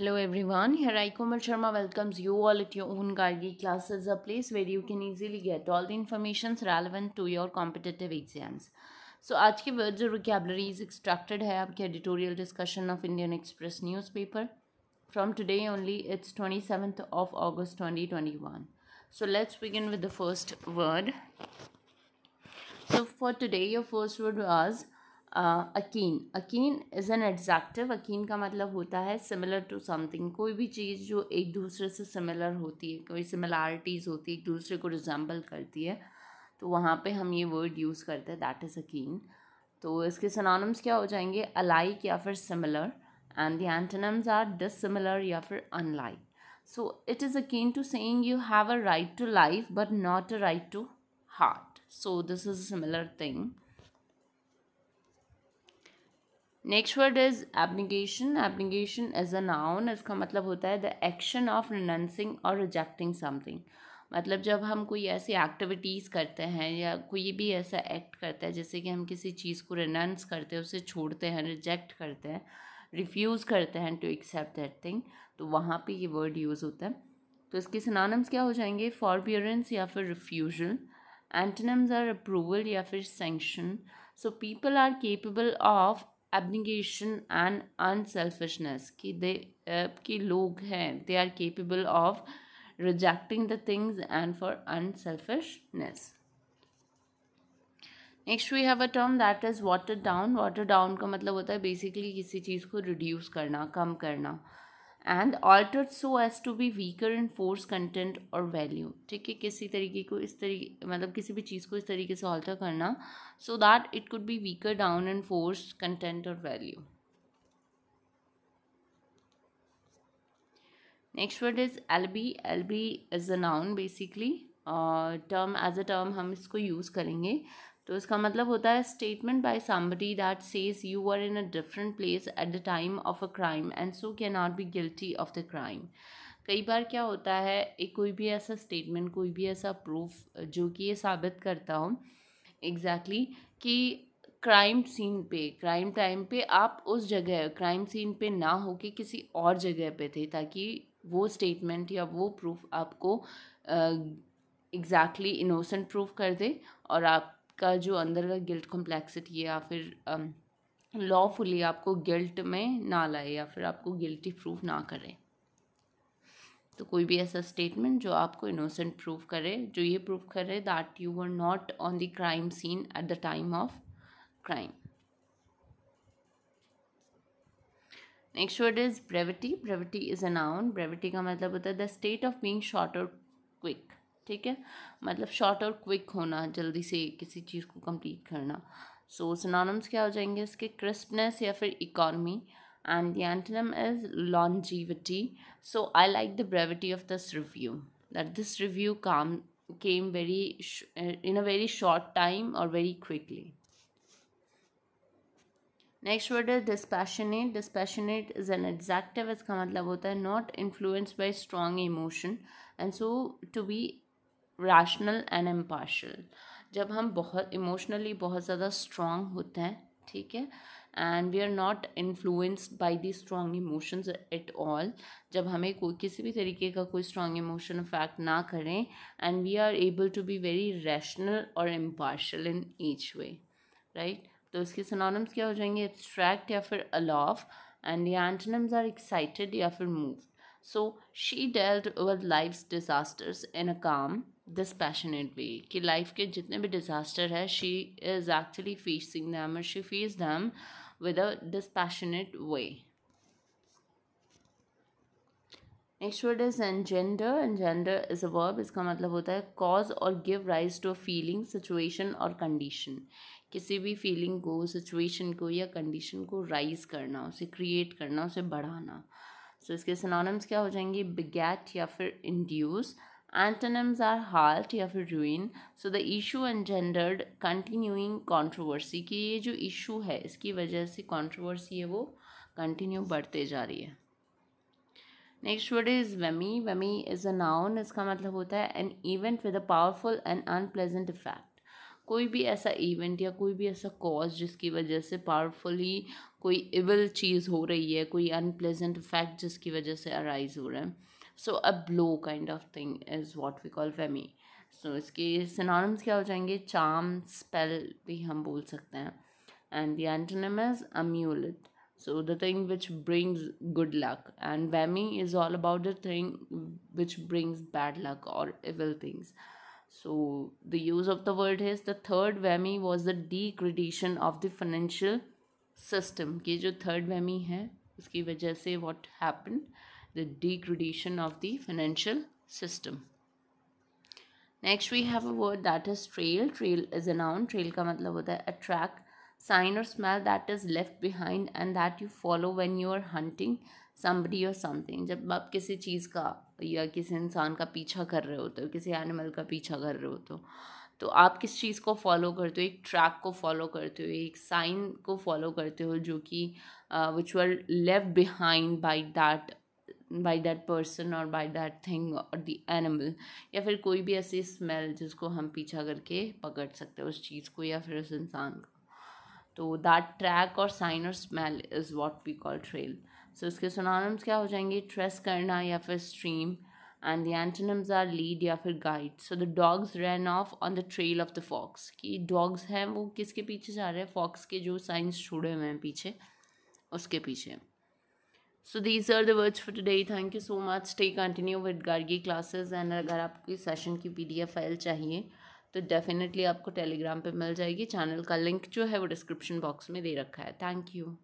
Hello everyone here I Komal Sharma welcomes you all it your own Gargi classes a place where you can easily get all the information relevant to your competitive exams so आज के word और vocabularies extracted है आपके editorial discussion of Indian Express newspaper from today only it's twenty seventh of August twenty so let's begin with the first word so for today your first word was akin akin is an adjective akin का मतलब होता है similar to something कोई भी चीज़ जो एक दूसरे से सिमिलर होती है कोई सिमिलारिटीज़ होती है एक दूसरे को रिजेंबल करती है तो वहाँ पे हम ये वर्ड यूज़ करते हैं दैट इज़ अकीन तो इसके सनानम्स क्या हो जाएंगे अलाइक या फिर similar and the antonyms are dissimilar या फिर unlike so it is akin to saying you have a right to life but not a right to heart so this is a similar thing next word is abnegation abnegation as a noun इसका मतलब होता है the action of रिनंसिंग और rejecting something मतलब जब हम कोई ऐसी एक्टिविटीज़ करते हैं या कोई भी ऐसा एक्ट करता है जैसे कि हम किसी चीज़ को रिनंस करते हैं उसे छोड़ते हैं रिजेक्ट करते हैं रिफ्यूज़ करते हैं टू एक्सेप्ट दैट थिंग तो वहाँ पे ये वर्ड यूज़ होता है तो इसके सिनानम्स क्या हो जाएंगे फॉरबियरेंस या फिर रिफ्यूजल एंटनम्स आर अप्रूवल या फिर sanction so people are capable of abnegation and unselfishness कि दे कि लोग हैं they are capable of rejecting the things and for unselfishness next we have a term that is water down water down का मतलब होता है basically किसी चीज़ को रिड्यूस करना कम करना and altered so as to be weaker in force content और वैल्यू ठीक है किसी तरीके को इस तरीके मतलब किसी भी चीज़ को इस तरीके से ऑल्टर करना so that it could be weaker down in force content और value next word is L B L B is a noun basically term as a term हम इसको यूज़ करेंगे तो इसका मतलब होता है statement by somebody that says you are in a different place at the time of a crime and so can not be guilty of the crime कई बार क्या होता है एक कोई भी ऐसा स्टेटमेंट कोई भी ऐसा प्रूफ जो कि ये साबित करता हो एग्जैक्टली exactly, कि क्राइम सीन पे क्राइम टाइम पे आप उस जगह क्राइम सीन पे ना हो के किसी और जगह पे थे ताकि वो स्टेटमेंट या वो प्रूफ आपको एग्जैक्टली इनोसेंट प्रूफ कर दे और आप का जो अंदर का गिल्ट कॉम्प्लेक्सिटी या फिर लॉफुली um, आपको गिल्ट में ना लाए या फिर आपको गिल्टी प्रूफ ना करें तो कोई भी ऐसा स्टेटमेंट जो आपको इनोसेंट प्रूफ करे जो ये प्रूफ करे that you were not on the crime scene at the time of crime next word is brevity brevity is a noun brevity का मतलब होता है the state of being short और क्विक ठीक है मतलब शॉर्ट और क्विक होना जल्दी से किसी चीज़ को कंप्लीट करना सो so, सिनोनिम्स क्या हो जाएंगे इसके क्रिस्पनेस या फिर economy and the antonym is longevity so i like the brevity this review review that this review come very very uh, in a very short time or very next word is dispassionate dispassionate is an adjective इसका मतलब होता है not influenced by strong emotion and so to be rational and impartial जब हम बहुत emotionally बहुत ज़्यादा strong होते हैं ठीक है and we are not influenced by the strong emotions at all जब हमें कोई किसी भी तरीके का कोई स्ट्रॉन्ग इमोशन अफेक्ट ना करें and we are able to be very rational और impartial in each way right तो इसके सनोनम्स क्या हो जाएंगे एब्स्ट्रैक्ट या फिर aloof and the antonyms are excited या फिर move so she dealt with life disasters in a calm this passionate वे कि लाइफ के जितने भी डिज़ास्टर है she is actually facing them और she face them with a dispassionate way next word is engender engender is a verb इसका मतलब होता है cause or give rise to a feeling situation or condition किसी भी feeling को situation को या कंडीशन को राइज करना उसे क्रिएट करना उसे बढ़ाना सो so, इसके सिनोनिम्स क्या हो जाएंगे बिगैट या फिर इंड्यूस Antonyms are halt या फिर ruin. So the issue engendered continuing controversy कि ये जो issue है इसकी वजह से controversy है वो continue बढ़ते जा रही है next word is whammy whammy is a noun इसका मतलब होता है an event with a powerful and unpleasant effect कोई भी ऐसा इवेंट या कोई भी ऐसा कॉज जिसकी वजह से पावरफुली कोई इवल चीज़ हो रही है कोई अनप्लेजेंट इफेक्ट जिसकी वजह से अराइज हो रहा है So a blow kind of thing is what we call वेमी So its सिनॉनम्स क्या हो जाएंगे Charm, spell, भी हम बोल And the and the antonym so the thing which brings good luck and vemi is all about the thing which brings bad luck or evil things so the use of the word is the third vemi was the degradation of the financial system ki third vemi hai uski wajah se what happened the degradation of the financial system. Next we have word that that is trail trail is a noun trail का मतलब होता है track sign or smell that is left behind and that you follow when you are hunting somebody or something जब आप किसी चीज़ का या किसी इंसान का पीछा कर रहे होते हो किसी एनिमल का पीछा कर रहे हो तो आप किस चीज़ को फॉलो करते हो एक ट्रैक को फॉलो करते हो एक साइन को फॉलो करते हो जो कि which were left behind by that by that person or by that thing or the animal या फिर कोई भी ऐसी स्मेल जिसको हम पीछा करके पकड़ सकते हैं उस चीज़ को या फिर उस इंसान को तो that track or sign or smell is what we call trail so इसके सोनानम्स क्या हो जाएंगे ट्रेस करना या फिर stream and the antonyms are lead या फिर guide so the dogs run off on the trail of the fox कि डॉग्स हैं वो किसके पीछे जा रहे हैं फॉक्स के जो साइंस छुड़े हुए हैं पीछे उसके पीछे so these are the words for today thank you so much stay continue with Gargi classes and अगर आपको इस सेशन की पीडीएफ फाइल चाहिए तो डेफिनेटली आपको टेलीग्राम पे मिल जाएगी चैनल का लिंक जो है वो डिस्क्रिप्शन बॉक्स में दे रखा है थैंक यू